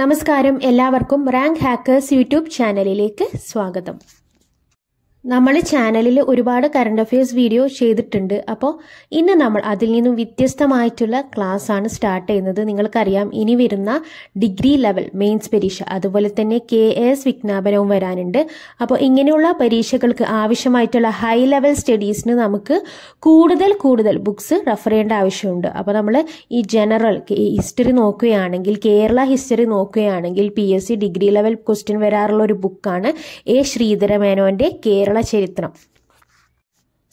നമസ്കാരം എല്ലാവർക്കും rank hackers YouTube ചാനലിലേക്ക് സ്വാഗതം നമ്മൾ ചാനലിൽ ഒരുപാട് കറണ്ട് അഫയേഴ്സ് വീഡിയോ ചെയ്തിട്ടുണ്ട് അപ്പോൾ ഇന്ന് നമ്മൾ അതിൽ നിന്നും വ്യത്യസ്തമായിട്ടുള്ള ക്ലാസ് ആണ് സ്റ്റാർട്ട് ചെയ്യുന്നത് നിങ്ങൾക്കറിയാം ഇനി വരുന്ന ഡിഗ്രി ലെവൽ മെയിൻസ് പരീക്ഷ അതുപോലെ തന്നെ കെ എസ് വിജ്ഞാപനവും വരാനുണ്ട് അപ്പോൾ ഇങ്ങനെയുള്ള പരീക്ഷകൾക്ക് ആവശ്യമായിട്ടുള്ള ഹൈ ലെവൽ സ്റ്റഡീസിന് നമുക്ക് കൂടുതൽ കൂടുതൽ ബുക്സ് റെഫർ ചെയ്യേണ്ട ആവശ്യമുണ്ട് അപ്പോൾ നമ്മൾ ഈ ജനറൽ ഹിസ്റ്ററി നോക്കുകയാണെങ്കിൽ കേരള ഹിസ്റ്ററി നോക്കുകയാണെങ്കിൽ പി ഡിഗ്രി ലെവൽ ക്വസ്റ്റ്യൻ വരാറുള്ള ഒരു ബുക്കാണ് എ ശ്രീധരമേനോന്റെ കേരള മലയാള ചരിത്രം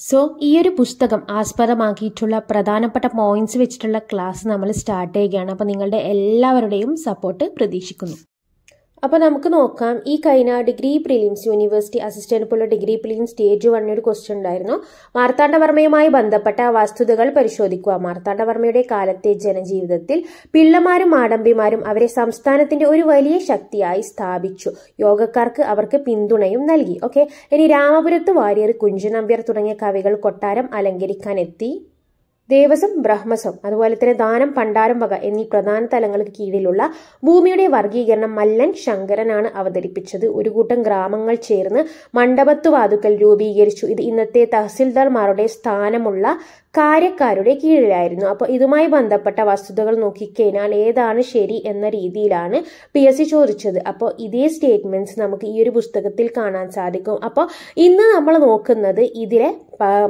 സോ ഈ ഒരു പുസ്തകം ആസ്പദമാക്കിയിട്ടുള്ള പ്രധാനപ്പെട്ട പോയിന്റ്സ് വെച്ചിട്ടുള്ള ക്ലാസ് നമ്മൾ സ്റ്റാർട്ട് ചെയ്യുകയാണ് അപ്പോൾ നിങ്ങളുടെ എല്ലാവരുടെയും സപ്പോർട്ട് പ്രതീക്ഷിക്കുന്നു അപ്പോൾ നമുക്ക് നോക്കാം ഈ കഴിഞ്ഞ ഡിഗ്രി പ്രിലിംസ് യൂണിവേഴ്സിറ്റി അസിസ്റ്റന്റ് പോലുള്ള ഡിഗ്രി പ്രിലിംസ് സ്റ്റേജ് ഒരു ക്വസ്റ്റ്യൻ ഉണ്ടായിരുന്നു മാർത്താണ്ഡവർമ്മയുമായി ബന്ധപ്പെട്ട വസ്തുതകൾ പരിശോധിക്കുക മാർത്താണ്ഡവർമ്മയുടെ കാലത്തെ ജനജീവിതത്തിൽ പിള്ളമാരും ആഡംബിമാരും അവരെ സംസ്ഥാനത്തിന്റെ ഒരു വലിയ ശക്തിയായി സ്ഥാപിച്ചു യോഗക്കാർക്ക് അവർക്ക് പിന്തുണയും നൽകി ഓക്കെ ഇനി രാമപുരത്ത് വാര്യർ കുഞ്ചനമ്പ്യർ തുടങ്ങിയ കവികൾ കൊട്ടാരം അലങ്കരിക്കാൻ എത്തി ദേവസ്വം ബ്രഹ്മസ്വം അതുപോലെ തന്നെ ദാനം പണ്ടാരം വക എന്നീ പ്രധാന തലങ്ങൾക്ക് കീഴിലുള്ള ഭൂമിയുടെ വർഗീകരണം മല്ലൻ ശങ്കരനാണ് അവതരിപ്പിച്ചത് ഒരു കൂട്ടം ഗ്രാമങ്ങൾ ചേർന്ന് മണ്ഡപത്തു വാതുക്കൽ രൂപീകരിച്ചു ഇത് ഇന്നത്തെ തഹസിൽദാർമാരുടെ സ്ഥാനമുള്ള കാര്യക്കാരുടെ കീഴിലായിരുന്നു അപ്പോൾ ഇതുമായി ബന്ധപ്പെട്ട വസ്തുതകൾ നോക്കിക്കഴിഞ്ഞാൽ ഏതാണ് ശരി എന്ന രീതിയിലാണ് പി എസ് സി ചോദിച്ചത് അപ്പോൾ ഇതേ സ്റ്റേറ്റ്മെന്റ്സ് നമുക്ക് ഈ ഒരു പുസ്തകത്തിൽ കാണാൻ സാധിക്കും അപ്പോൾ ഇന്ന് നമ്മൾ നോക്കുന്നത് ഇതിലെ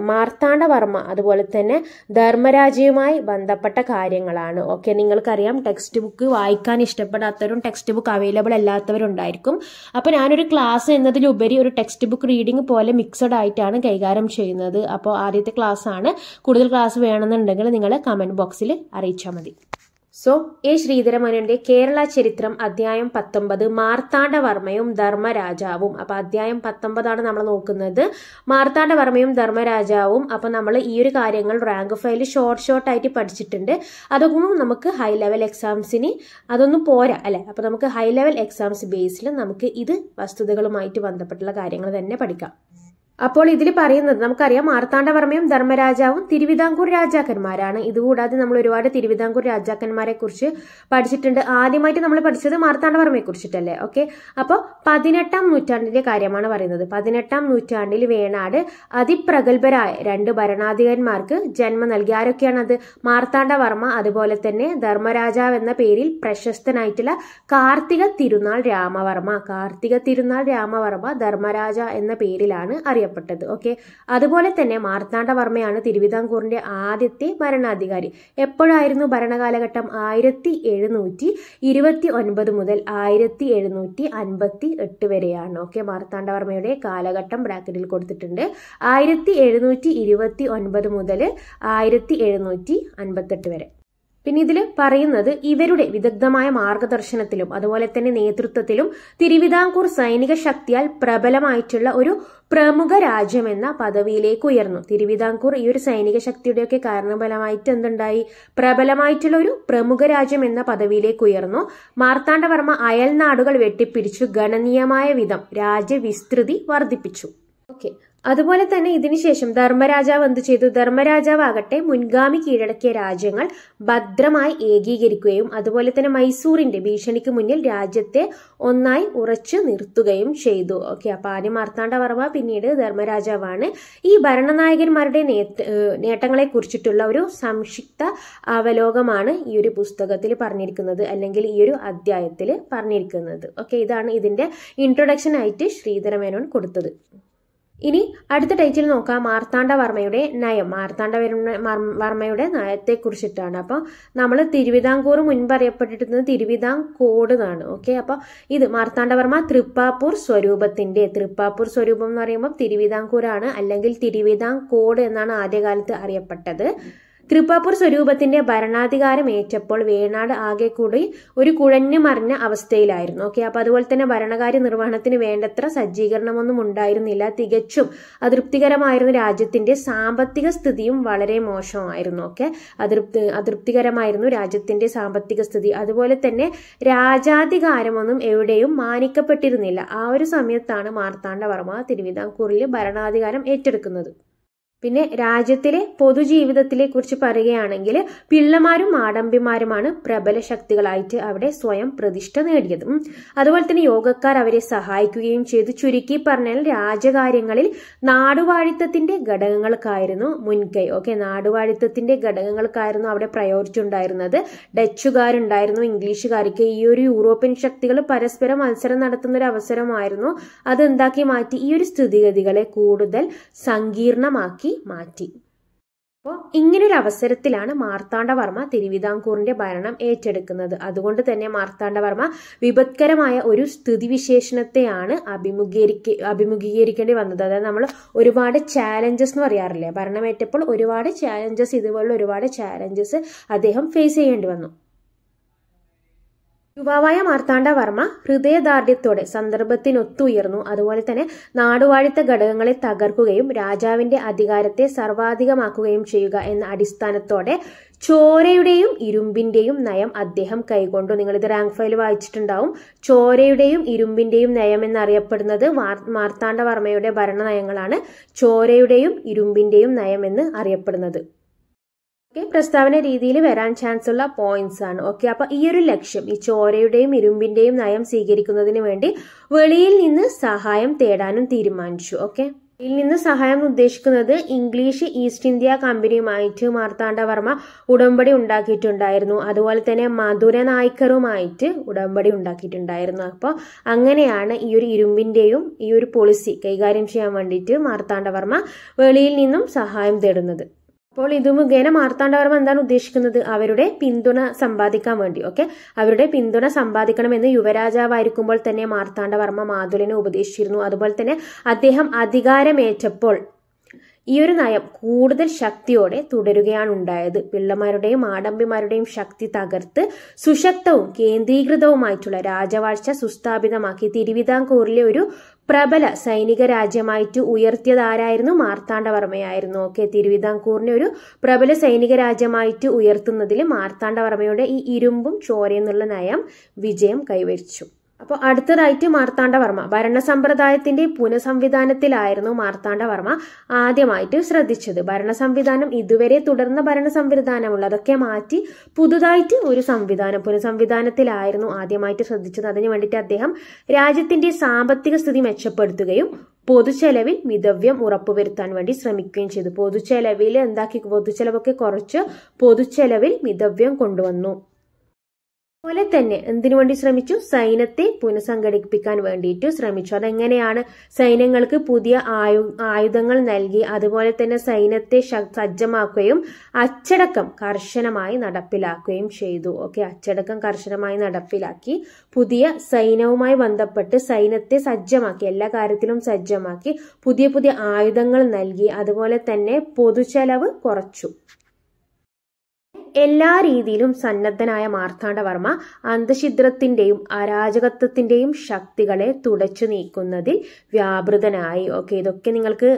മാർത്താണ്ഡവർമ്മ അതുപോലെ തന്നെ ധർമ്മരാജയുമായി ബന്ധപ്പെട്ട കാര്യങ്ങളാണ് ഓക്കെ നിങ്ങൾക്കറിയാം ടെക്സ്റ്റ് ബുക്ക് വായിക്കാൻ ഇഷ്ടപ്പെടാത്തവരും ടെക്സ്റ്റ് ബുക്ക് അവൈലബിൾ അല്ലാത്തവരുണ്ടായിരിക്കും അപ്പോൾ ഞാനൊരു ക്ലാസ് എന്നതിലുപരി ഒരു ടെക്സ്റ്റ് ബുക്ക് റീഡിംഗ് പോലെ മിക്സഡ് ആയിട്ടാണ് കൈകാര്യം ചെയ്യുന്നത് അപ്പോൾ ആദ്യത്തെ ക്ലാസ്സാണ് കൂടുതൽ ക്ലാസ് വേണമെന്നുണ്ടെങ്കിൽ നിങ്ങൾ കമൻറ്റ് ബോക്സിൽ അറിയിച്ചാൽ മതി സോ എ ശ്രീധരമേനോന്റെ കേരള ചരിത്രം അധ്യായം പത്തൊമ്പത് മാർത്താണ്ഡവർമ്മയും ധർമ്മരാജാവും അപ്പോൾ അധ്യായം പത്തൊമ്പതാണ് നമ്മൾ നോക്കുന്നത് മാർത്താണ്ഡവർമ്മയും ധർമ്മരാജാവും അപ്പോൾ നമ്മൾ ഈ ഒരു കാര്യങ്ങൾ റാങ്ക് ഫയൽ ഷോർട്ട് ഷോർട്ടായിട്ട് ആയിട്ട് പഠിച്ചിട്ടുണ്ട് അതൊന്നും നമുക്ക് ഹൈ ലെവൽ എക്സാംസിന് അതൊന്നും പോരാ അല്ലേ അപ്പോൾ നമുക്ക് ഹൈ ലെവൽ എക്സാംസ് ബേസിൽ നമുക്ക് ഇത് വസ്തുതകളുമായിട്ട് ബന്ധപ്പെട്ടുള്ള കാര്യങ്ങൾ തന്നെ പഠിക്കാം അപ്പോൾ ഇതിൽ പറയുന്നത് നമുക്കറിയാം മാർത്താണ്ഡവർമ്മയും ധർമ്മരാജാവും തിരുവിതാംകൂർ രാജാക്കന്മാരാണ് ഇതുകൂടാതെ നമ്മൾ ഒരുപാട് തിരുവിതാംകൂർ രാജാക്കന്മാരെ കുറിച്ച് പഠിച്ചിട്ടുണ്ട് ആദ്യമായിട്ട് നമ്മൾ പഠിച്ചത് മാർത്താണ്ഡവർമ്മയെ കുറിച്ചിട്ടല്ലേ ഓക്കെ അപ്പോൾ പതിനെട്ടാം നൂറ്റാണ്ടിന്റെ കാര്യമാണ് പറയുന്നത് പതിനെട്ടാം നൂറ്റാണ്ടിൽ വേണാട് അതിപ്രഗത്ഭരായ രണ്ട് ഭരണാധികാരന്മാർക്ക് ജന്മം നൽകി ആരൊക്കെയാണത് മാർത്താണ്ഡവർമ്മ അതുപോലെ തന്നെ ധർമ്മരാജാവ് എന്ന പേരിൽ പ്രശസ്തനായിട്ടുള്ള കാർത്തിക തിരുനാൾ രാമവർമ്മ കാർത്തിക തിരുനാൾ രാമവർമ്മ ധർമ്മരാജ എന്ന പേരിലാണ് അറിയാം അറിയപ്പെട്ടത് ഓക്കെ അതുപോലെ തന്നെ മാർത്താണ്ഡവർമ്മയാണ് തിരുവിതാംകൂറിന്റെ ആദ്യത്തെ ഭരണാധികാരി എപ്പോഴായിരുന്നു ഭരണകാലഘട്ടം ആയിരത്തി എഴുന്നൂറ്റി ഇരുപത്തി ഒൻപത് മുതൽ ആയിരത്തി എഴുന്നൂറ്റി അൻപത്തി എട്ട് വരെയാണ് ഓക്കെ മാർത്താണ്ഡവർമ്മയുടെ കാലഘട്ടം ബ്രാക്കറ്റിൽ കൊടുത്തിട്ടുണ്ട് ആയിരത്തി എഴുന്നൂറ്റി ഇരുപത്തി ഒൻപത് മുതൽ ആയിരത്തി എഴുന്നൂറ്റി അൻപത്തെട്ട് വരെ പിന്നെ ഇതിൽ പറയുന്നത് ഇവരുടെ വിദഗ്ധമായ മാർഗദർശനത്തിലും അതുപോലെ തന്നെ നേതൃത്വത്തിലും തിരുവിതാംകൂർ സൈനിക ശക്തിയാൽ പ്രബലമായിട്ടുള്ള ഒരു പ്രമുഖ രാജ്യമെന്ന പദവിയിലേക്ക് ഉയർന്നു തിരുവിതാംകൂർ ഈ ഒരു സൈനിക ശക്തിയുടെയൊക്കെ കാരണബലമായിട്ട് എന്തുണ്ടായി പ്രബലമായിട്ടുള്ള ഒരു പ്രമുഖ രാജ്യം എന്ന പദവിയിലേക്ക് ഉയർന്നു മാർത്താണ്ഡവർമ്മ അയൽനാടുകൾ വെട്ടിപ്പിരിച്ചു ഗണനീയമായ വിധം രാജ്യവിസ്തൃതി വർദ്ധിപ്പിച്ചു ഓക്കെ അതുപോലെ തന്നെ ഇതിനുശേഷം ധർമ്മരാജാവ് എന്ത് ചെയ്തു ധർമ്മരാജാവാകട്ടെ മുൻഗാമി കീഴടക്കിയ രാജ്യങ്ങൾ ഭദ്രമായി ഏകീകരിക്കുകയും അതുപോലെ തന്നെ മൈസൂരിന്റെ ഭീഷണിക്ക് മുന്നിൽ രാജ്യത്തെ ഒന്നായി ഉറച്ചു നിർത്തുകയും ചെയ്തു ഓക്കെ അപ്പൊ ആദ്യം മാർത്താണ്ഡവർമ്മ പിന്നീട് ധർമ്മരാജാവാണ് ഈ ഭരണനായകന്മാരുടെ നേട്ടങ്ങളെ കുറിച്ചിട്ടുള്ള ഒരു സംക്ഷിപ്ത അവലോകമാണ് ഈ ഒരു പുസ്തകത്തിൽ പറഞ്ഞിരിക്കുന്നത് അല്ലെങ്കിൽ ഈ ഒരു അധ്യായത്തിൽ പറഞ്ഞിരിക്കുന്നത് ഓക്കെ ഇതാണ് ഇതിന്റെ ഇൻട്രൊഡക്ഷൻ ആയിട്ട് ശ്രീധരമേനോൻ കൊടുത്തത് ഇനി അടുത്ത ടൈറ്റിൽ നോക്കാം വർമ്മയുടെ നയം മാർത്താണ്ഡ വർമ്മയുടെ കുറിച്ചിട്ടാണ് അപ്പോൾ നമ്മൾ തിരുവിതാംകൂർ മുൻപറിയപ്പെട്ടിരുന്നത് തിരുവിതാംകോട് എന്നാണ് ഓക്കെ അപ്പോൾ ഇത് മാർത്താണ്ഡവർമ്മ തൃപ്പാപ്പൂർ സ്വരൂപത്തിന്റെ തൃപ്പാപ്പൂർ സ്വരൂപം എന്ന് പറയുമ്പോൾ തിരുവിതാംകൂറാണ് അല്ലെങ്കിൽ തിരുവിതാംകോട് എന്നാണ് ആദ്യകാലത്ത് അറിയപ്പെട്ടത് തൃപ്പാപ്പൂർ സ്വരൂപത്തിന്റെ ഭരണാധികാരം ഏറ്റപ്പോൾ വേണാട് ആകെ കൂടി ഒരു കുഴഞ്ഞു മറിഞ്ഞ അവസ്ഥയിലായിരുന്നു ഓക്കെ അപ്പൊ അതുപോലെ തന്നെ ഭരണകാര്യ നിർവഹണത്തിന് വേണ്ടത്ര സജ്ജീകരണമൊന്നും ഉണ്ടായിരുന്നില്ല തികച്ചും അതൃപ്തികരമായിരുന്ന രാജ്യത്തിന്റെ സാമ്പത്തിക സ്ഥിതിയും വളരെ മോശമായിരുന്നു ഓക്കെ അതൃപ്തി അതൃപ്തികരമായിരുന്നു രാജ്യത്തിന്റെ സാമ്പത്തിക സ്ഥിതി അതുപോലെ തന്നെ രാജാധികാരമൊന്നും എവിടെയും മാനിക്കപ്പെട്ടിരുന്നില്ല ആ ഒരു സമയത്താണ് മാർത്താണ്ഡവർമ്മ തിരുവിതാംകൂറിൽ ഭരണാധികാരം ഏറ്റെടുക്കുന്നത് പിന്നെ രാജ്യത്തിലെ പൊതുജീവിതത്തിലെ കുറിച്ച് പറയുകയാണെങ്കിൽ പിള്ളമാരും ആഡംബിമാരുമാണ് പ്രബല ശക്തികളായിട്ട് അവിടെ സ്വയം പ്രതിഷ്ഠ നേടിയത് അതുപോലെ തന്നെ യോഗക്കാർ അവരെ സഹായിക്കുകയും ചെയ്തു ചുരുക്കി പറഞ്ഞാൽ രാജകാര്യങ്ങളിൽ നാടുവാഴിത്തത്തിന്റെ ഘടകങ്ങൾക്കായിരുന്നു മുൻകൈ ഓക്കെ നാടുവാഴിത്തത്തിന്റെ ഘടകങ്ങൾക്കായിരുന്നു അവിടെ പ്രയോറിറ്റി ഉണ്ടായിരുന്നത് ഡച്ചുകാരുണ്ടായിരുന്നു ഇംഗ്ലീഷുകാർക്ക് ഈ ഒരു യൂറോപ്യൻ ശക്തികൾ പരസ്പരം മത്സരം നടത്തുന്ന ഒരു അവസരമായിരുന്നു അത് എന്താക്കി മാറ്റി ഈ ഒരു സ്ഥിതിഗതികളെ കൂടുതൽ സങ്കീർണമാക്കി മാറ്റി അപ്പോൾ ഇങ്ങനൊരു അവസരത്തിലാണ് മാർത്താണ്ഡവർമ്മ തിരുവിതാംകൂറിന്റെ ഭരണം ഏറ്റെടുക്കുന്നത് അതുകൊണ്ട് തന്നെ മാർത്താണ്ഡവർമ്മ വിപത്കരമായ ഒരു സ്ഥിതിവിശേഷണത്തെയാണ് അഭിമുഖീകരിക്ക അഭിമുഖീകരിക്കേണ്ടി വന്നത് അതായത് നമ്മൾ ഒരുപാട് ചാലഞ്ചസ് എന്ന് പറയാറില്ലേ ഭരണമേറ്റപ്പോൾ ഒരുപാട് ചാലഞ്ചസ് ഇതുപോലുള്ള ഒരുപാട് ചാലഞ്ചസ് അദ്ദേഹം ഫേസ് ചെയ്യേണ്ടി വന്നു യുവാവായ വർമ്മ ഹൃദയദാർഢ്യത്തോടെ സന്ദർഭത്തിനൊത്തുയർന്നു അതുപോലെ തന്നെ നാടുവാഴിത്ത ഘടകങ്ങളെ തകർക്കുകയും രാജാവിന്റെ അധികാരത്തെ സർവാധികമാക്കുകയും ചെയ്യുക എന്ന അടിസ്ഥാനത്തോടെ ചോരയുടെയും ഇരുമ്പിന്റെയും നയം അദ്ദേഹം കൈകൊണ്ടു നിങ്ങളിത് റാങ്ക് ഫയൽ വായിച്ചിട്ടുണ്ടാവും ചോരയുടെയും ഇരുമ്പിന്റെയും നയം എന്നറിയപ്പെടുന്നത് വർമ്മയുടെ ഭരണനയങ്ങളാണ് ചോരയുടെയും ഇരുമ്പിന്റെയും നയം എന്ന് അറിയപ്പെടുന്നത് ഓക്കെ പ്രസ്താവന രീതിയിൽ വരാൻ ചാൻസ് ഉള്ള പോയിന്റ്സ് ആണ് ഓക്കെ അപ്പൊ ഈ ഒരു ലക്ഷ്യം ഈ ചോരയുടെയും ഇരുമ്പിന്റെയും നയം സ്വീകരിക്കുന്നതിന് വേണ്ടി വെളിയിൽ നിന്ന് സഹായം തേടാനും തീരുമാനിച്ചു ഓക്കെ ഇതിൽ നിന്ന് സഹായം ഉദ്ദേശിക്കുന്നത് ഇംഗ്ലീഷ് ഈസ്റ്റ് ഇന്ത്യ കമ്പനിയുമായിട്ട് മാർത്താണ്ഡവർമ്മ ഉടമ്പടി ഉണ്ടാക്കിയിട്ടുണ്ടായിരുന്നു അതുപോലെ തന്നെ മധുര നായ്ക്കറുമായിട്ട് ഉടമ്പടി ഉണ്ടാക്കിയിട്ടുണ്ടായിരുന്നു അപ്പോൾ അങ്ങനെയാണ് ഈ ഒരു ഇരുമ്പിൻ്റെയും ഈ ഒരു പോളിസി കൈകാര്യം ചെയ്യാൻ വേണ്ടിയിട്ട് മാർത്താണ്ഡവർമ്മ വെളിയിൽ നിന്നും സഹായം തേടുന്നത് അപ്പോൾ ഇത് മുഖേന മാർത്താണ്ഡവർമ്മ എന്താണ് ഉദ്ദേശിക്കുന്നത് അവരുടെ പിന്തുണ സമ്പാദിക്കാൻ വേണ്ടി ഓക്കെ അവരുടെ പിന്തുണ സമ്പാദിക്കണമെന്ന് യുവരാജാവായിരിക്കുമ്പോൾ തന്നെ മാർത്താണ്ഡവർമ്മ മാതുലിനെ ഉപദേശിച്ചിരുന്നു അതുപോലെ തന്നെ അദ്ദേഹം അധികാരമേറ്റപ്പോൾ ഈ ഒരു നയം കൂടുതൽ ശക്തിയോടെ തുടരുകയാണ് ഉണ്ടായത് പിള്ളമാരുടെയും ആഡംബിമാരുടെയും ശക്തി തകർത്ത് സുശക്തവും കേന്ദ്രീകൃതവുമായിട്ടുള്ള രാജവാഴ്ച സുസ്ഥാപിതമാക്കി തിരുവിതാംകൂറിലെ ഒരു പ്രബല സൈനിക രാജ്യമായിട്ട് ഉയർത്തിയതാരായിരുന്നു മാർത്താണ്ഡവർമ്മയായിരുന്നു ഓക്കെ തിരുവിതാംകൂറിനെ ഒരു പ്രബല സൈനിക രാജ്യമായിട്ട് ഉയർത്തുന്നതിൽ മാർത്താണ്ഡവർമ്മയുടെ ഈ ഇരുമ്പും ചോരയെന്നുള്ള നയം വിജയം കൈവരിച്ചു അപ്പോൾ അടുത്തതായിട്ട് മാർത്താണ്ഡവർമ്മ ഭരണസമ്പ്രദായത്തിന്റെ പുനഃസംവിധാനത്തിലായിരുന്നു മാർത്താണ്ഡവർമ്മ ആദ്യമായിട്ട് ശ്രദ്ധിച്ചത് ഭരണസംവിധാനം ഇതുവരെ തുടർന്ന ഭരണ അതൊക്കെ മാറ്റി പുതുതായിട്ട് ഒരു സംവിധാനം പുനഃസംവിധാനത്തിലായിരുന്നു ആദ്യമായിട്ട് ശ്രദ്ധിച്ചത് അതിനു വേണ്ടിയിട്ട് അദ്ദേഹം രാജ്യത്തിന്റെ സാമ്പത്തിക സ്ഥിതി മെച്ചപ്പെടുത്തുകയും പൊതുചെലവിൽ മിതവ്യം ഉറപ്പുവരുത്താൻ വേണ്ടി ശ്രമിക്കുകയും ചെയ്തു പൊതുചെലവിൽ എന്താക്കി പൊതുചെലവൊക്കെ കുറച്ച് പൊതുചെലവിൽ മിതവ്യം കൊണ്ടുവന്നു പോലെ തന്നെ എന്തിനു വേണ്ടി ശ്രമിച്ചു സൈന്യത്തെ പുനഃസംഘടിപ്പിക്കാൻ വേണ്ടിയിട്ട് ശ്രമിച്ചു അതെങ്ങനെയാണ് സൈന്യങ്ങൾക്ക് പുതിയ ആയു ആയുധങ്ങൾ നൽകി അതുപോലെ തന്നെ സൈന്യത്തെ സജ്ജമാക്കുകയും അച്ചടക്കം കർശനമായി നടപ്പിലാക്കുകയും ചെയ്തു ഓക്കെ അച്ചടക്കം കർശനമായി നടപ്പിലാക്കി പുതിയ സൈന്യവുമായി ബന്ധപ്പെട്ട് സൈന്യത്തെ സജ്ജമാക്കി എല്ലാ കാര്യത്തിലും സജ്ജമാക്കി പുതിയ പുതിയ ആയുധങ്ങൾ നൽകി അതുപോലെ തന്നെ പൊതുചെലവ് കുറച്ചു എല്ലാ രീതിയിലും സന്നദ്ധനായ മാർത്താണ്ഡവർമ്മ അന്ധഛിദ്രത്തിൻ്റെയും അരാജകത്വത്തിൻ്റെയും ശക്തികളെ തുടച്ചു നീക്കുന്നതിൽ വ്യാപൃതനായി ഓക്കെ ഇതൊക്കെ നിങ്ങൾക്ക്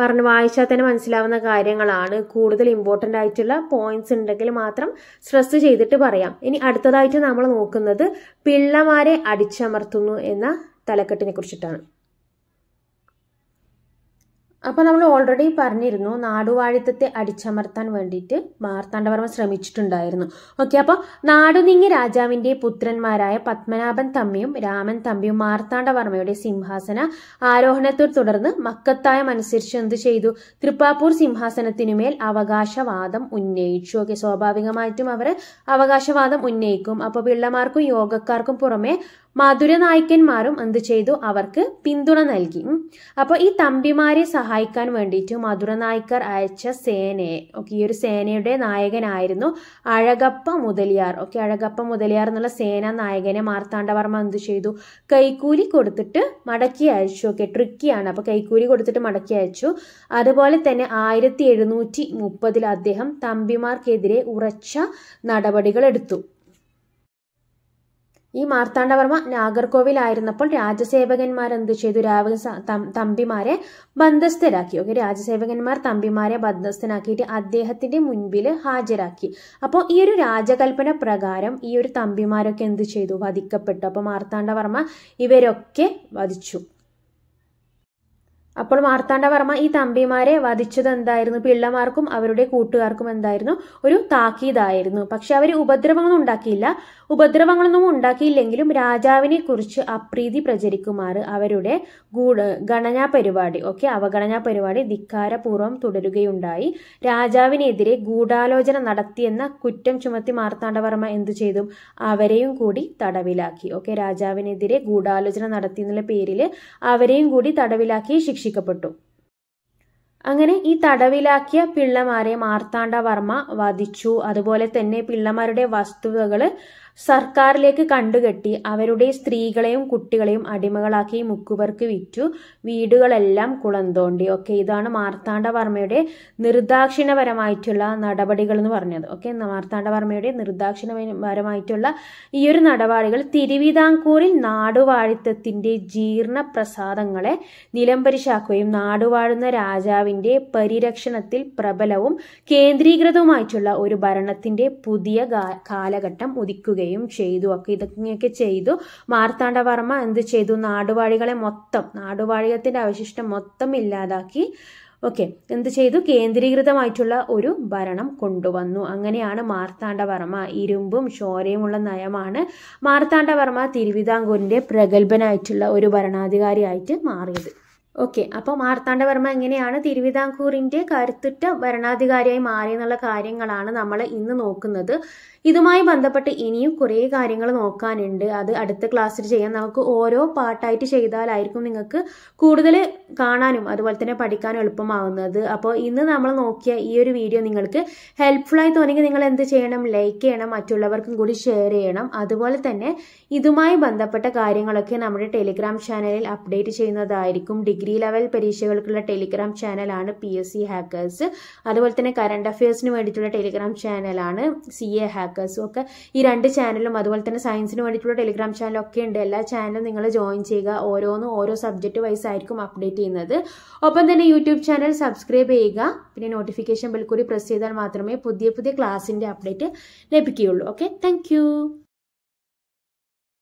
പറഞ്ഞ് വായിച്ചാൽ തന്നെ മനസ്സിലാവുന്ന കാര്യങ്ങളാണ് കൂടുതൽ ഇമ്പോർട്ടൻ്റ് ആയിട്ടുള്ള പോയിന്റ്സ് ഉണ്ടെങ്കിൽ മാത്രം സ്ട്രെസ് ചെയ്തിട്ട് പറയാം ഇനി അടുത്തതായിട്ട് നമ്മൾ നോക്കുന്നത് പിള്ളമാരെ അടിച്ചമർത്തുന്നു എന്ന തലക്കെട്ടിനെ കുറിച്ചിട്ടാണ് അപ്പോൾ നമ്മൾ ഓൾറെഡി പറഞ്ഞിരുന്നു നാടുവാഴിത്തത്തെ അടിച്ചമർത്താൻ വേണ്ടിയിട്ട് മാർത്താണ്ഡവർമ്മ ശ്രമിച്ചിട്ടുണ്ടായിരുന്നു ഓക്കെ അപ്പോൾ നാടുനിങ്ങി രാജാവിൻ്റെ പുത്രന്മാരായ പത്മനാഭൻ തമ്മിയും രാമൻ തമ്പിയും മാർത്താണ്ഡവർമ്മയുടെ സിംഹാസന ആരോഹണത്തെ തുടർന്ന് മക്കത്തായം അനുസരിച്ച് എന്ത് ചെയ്തു തൃപ്പാപ്പൂർ സിംഹാസനത്തിനുമേൽ അവകാശവാദം ഉന്നയിച്ചു ഓക്കെ സ്വാഭാവികമായിട്ടും അവർ അവകാശവാദം ഉന്നയിക്കും അപ്പോൾ പിള്ളമാർക്കും യോഗക്കാർക്കും പുറമെ മധുര നായ്ക്കന്മാരും എന്ത് ചെയ്തു അവർക്ക് പിന്തുണ നൽകി അപ്പോൾ ഈ തമ്പിമാരെ സഹായിക്കാൻ വേണ്ടിയിട്ട് മധുര നായ്ക്കർ അയച്ച സേനയെ ഓക്കെ ഈ ഒരു സേനയുടെ നായകനായിരുന്നു അഴകപ്പ മുതലിയാർ ഓക്കെ അഴകപ്പ മുതലിയാർ എന്നുള്ള സേന നായകനെ മാർത്താണ്ഡവർമ്മ എന്ത് ചെയ്തു കൈക്കൂലി കൊടുത്തിട്ട് മടക്കി അയച്ചു ഓക്കെ ട്രിക്കിയാണ് അപ്പോൾ കൈക്കൂലി കൊടുത്തിട്ട് മടക്കി അയച്ചു അതുപോലെ തന്നെ ആയിരത്തി എഴുന്നൂറ്റി മുപ്പതിൽ അദ്ദേഹം തമ്പിമാർക്കെതിരെ ഉറച്ച നടപടികൾ എടുത്തു ഈ മാർത്താണ്ഡവർമ്മ നാഗർകോവിലായിരുന്നപ്പോൾ രാജസേവകന്മാർ എന്ത് ചെയ്തു രാവിലെ തമ്പിമാരെ ബന്ധസ്ഥരാക്കി ഓക്കെ രാജസേവകന്മാർ തമ്പിമാരെ ബന്ധസ്ഥനാക്കിയിട്ട് അദ്ദേഹത്തിന്റെ മുൻപിൽ ഹാജരാക്കി അപ്പോൾ ഈ ഒരു രാജകൽപ്പന പ്രകാരം ഈ ഒരു തമ്പിമാരൊക്കെ എന്ത് ചെയ്തു വധിക്കപ്പെട്ടു അപ്പോൾ മാർത്താണ്ഡവർമ്മ ഇവരൊക്കെ വധിച്ചു അപ്പോൾ മാർത്താണ്ഡവർമ്മ ഈ തമ്പിമാരെ വധിച്ചത് എന്തായിരുന്നു പിള്ളമാർക്കും അവരുടെ കൂട്ടുകാർക്കും എന്തായിരുന്നു ഒരു താക്കീതായിരുന്നു പക്ഷെ അവർ ഉപദ്രവങ്ങളൊന്നും ഉണ്ടാക്കിയില്ല ഉപദ്രവങ്ങളൊന്നും ഉണ്ടാക്കിയില്ലെങ്കിലും രാജാവിനെ കുറിച്ച് അപ്രീതി പ്രചരിക്കുമാറ് അവരുടെ ഗൂഢ ഗണനാ പരിപാടി ഓക്കെ അവഗണനാ പരിപാടി ധിക്കാരപൂർവ്വം തുടരുകയുണ്ടായി രാജാവിനെതിരെ ഗൂഢാലോചന നടത്തിയെന്ന കുറ്റം ചുമത്തി മാർത്താണ്ഡവർമ്മ എന്തു ചെയ്തു അവരെയും കൂടി തടവിലാക്കി ഓക്കെ രാജാവിനെതിരെ ഗൂഢാലോചന നടത്തി പേരിൽ അവരെയും കൂടി തടവിലാക്കി ശിക്ഷ ശിക്ഷിക്കപ്പെട്ടു അങ്ങനെ ഈ തടവിലാക്കിയ പിള്ളമാരെ മാർത്താണ്ഡ വർമ്മ വധിച്ചു അതുപോലെ തന്നെ പിള്ളമാരുടെ വസ്തുവകള് സർക്കാരിലേക്ക് കണ്ടുകെട്ടി അവരുടെ സ്ത്രീകളെയും കുട്ടികളെയും അടിമകളാക്കി മുക്കുവർക്ക് വിറ്റു വീടുകളെല്ലാം കുളം തോണ്ടി ഓക്കെ ഇതാണ് മാർത്താണ്ഡവർമ്മയുടെ നിർദാക്ഷിണപരമായിട്ടുള്ള നടപടികൾ എന്ന് പറഞ്ഞത് ഓക്കെ മാർത്താണ്ഡവർമ്മയുടെ നിർദാക്ഷിണപരമായിട്ടുള്ള ഈ ഒരു നടപടികൾ തിരുവിതാംകൂറിൽ നാടുവാഴിത്തത്തിന്റെ ജീർണ പ്രസാദങ്ങളെ നിലംപരിശാക്കുകയും നാടുവാഴുന്ന രാജാവിന്റെ പരിരക്ഷണത്തിൽ പ്രബലവും കേന്ദ്രീകൃതവുമായിട്ടുള്ള ഒരു ഭരണത്തിന്റെ പുതിയ കാലഘട്ടം ഉദിക്കുകയും ചെയ്യുകയും ചെയ്തു ഒക്കെ ഇതൊക്കെ ചെയ്തു മാർത്താണ്ഡവർമ്മ എന്ത് ചെയ്തു നാടുവാഴികളെ മൊത്തം നാടുവാഴികത്തിൻ്റെ അവശിഷ്ടം മൊത്തം ഇല്ലാതാക്കി ഓക്കെ എന്ത് ചെയ്തു കേന്ദ്രീകൃതമായിട്ടുള്ള ഒരു ഭരണം കൊണ്ടുവന്നു അങ്ങനെയാണ് മാർത്താണ്ഡവർമ്മ ഇരുമ്പും ചോരയുമുള്ള നയമാണ് മാർത്താണ്ഡവർമ്മ തിരുവിതാംകൂറിൻ്റെ പ്രഗത്ഭനായിട്ടുള്ള ഒരു ഭരണാധികാരിയായിട്ട് മാറിയത് ഓക്കെ അപ്പോൾ മാർത്താണ്ഡവർമ്മ എങ്ങനെയാണ് തിരുവിതാംകൂറിൻ്റെ കരുത്തുറ്റ ഭരണാധികാരിയായി മാറിയെന്നുള്ള കാര്യങ്ങളാണ് നമ്മൾ ഇന്ന് നോക്കുന്നത് ഇതുമായി ബന്ധപ്പെട്ട് ഇനിയും കുറേ കാര്യങ്ങൾ നോക്കാനുണ്ട് അത് അടുത്ത ക്ലാസ്സിൽ ചെയ്യാൻ നമുക്ക് ഓരോ പാട്ടായിട്ട് ചെയ്താലായിരിക്കും നിങ്ങൾക്ക് കൂടുതൽ കാണാനും അതുപോലെ തന്നെ പഠിക്കാനും എളുപ്പമാവുന്നത് അപ്പോൾ ഇന്ന് നമ്മൾ നോക്കിയ ഈ ഒരു വീഡിയോ നിങ്ങൾക്ക് ഹെൽപ്ഫുള്ളായി തോന്നിയെങ്കിൽ നിങ്ങൾ എന്ത് ചെയ്യണം ലൈക്ക് ചെയ്യണം മറ്റുള്ളവർക്കും കൂടി ഷെയർ ചെയ്യണം അതുപോലെ തന്നെ ഇതുമായി ബന്ധപ്പെട്ട കാര്യങ്ങളൊക്കെ നമ്മുടെ ടെലിഗ്രാം ചാനലിൽ അപ്ഡേറ്റ് ചെയ്യുന്നതായിരിക്കും ഡിഗ്രി ഡിഗ്രി ലെവൽ പരീക്ഷകൾക്കുള്ള ടെലിഗ്രാം ചാനലാണ് പി എസ് സി ഹാക്കേഴ്സ് അതുപോലെ തന്നെ കറണ്ട് അഫയേഴ്സിന് വേണ്ടിയിട്ടുള്ള ടെലിഗ്രാം ചാനലാണ് സി എ ഹാക്കേഴ്സും ഒക്കെ ഈ രണ്ട് ചാനലും അതുപോലെ തന്നെ സയൻസിന് വേണ്ടിയിട്ടുള്ള ടെലിഗ്രാം ചാനലും ഒക്കെ ഉണ്ട് എല്ലാ ചാനലും നിങ്ങൾ ജോയിൻ ചെയ്യുക ഓരോന്നും ഓരോ സബ്ജക്റ്റ് വൈസ് ആയിരിക്കും അപ്ഡേറ്റ് ചെയ്യുന്നത് ഒപ്പം തന്നെ യൂട്യൂബ് ചാനൽ സബ്സ്ക്രൈബ് ചെയ്യുക പിന്നെ നോട്ടിഫിക്കേഷൻ ബിൽ കൂടി പ്രസ് ചെയ്താൽ മാത്രമേ പുതിയ പുതിയ ക്ലാസ്സിൻ്റെ അപ്ഡേറ്റ് ലഭിക്കുകയുള്ളൂ ഓക്കെ താങ്ക്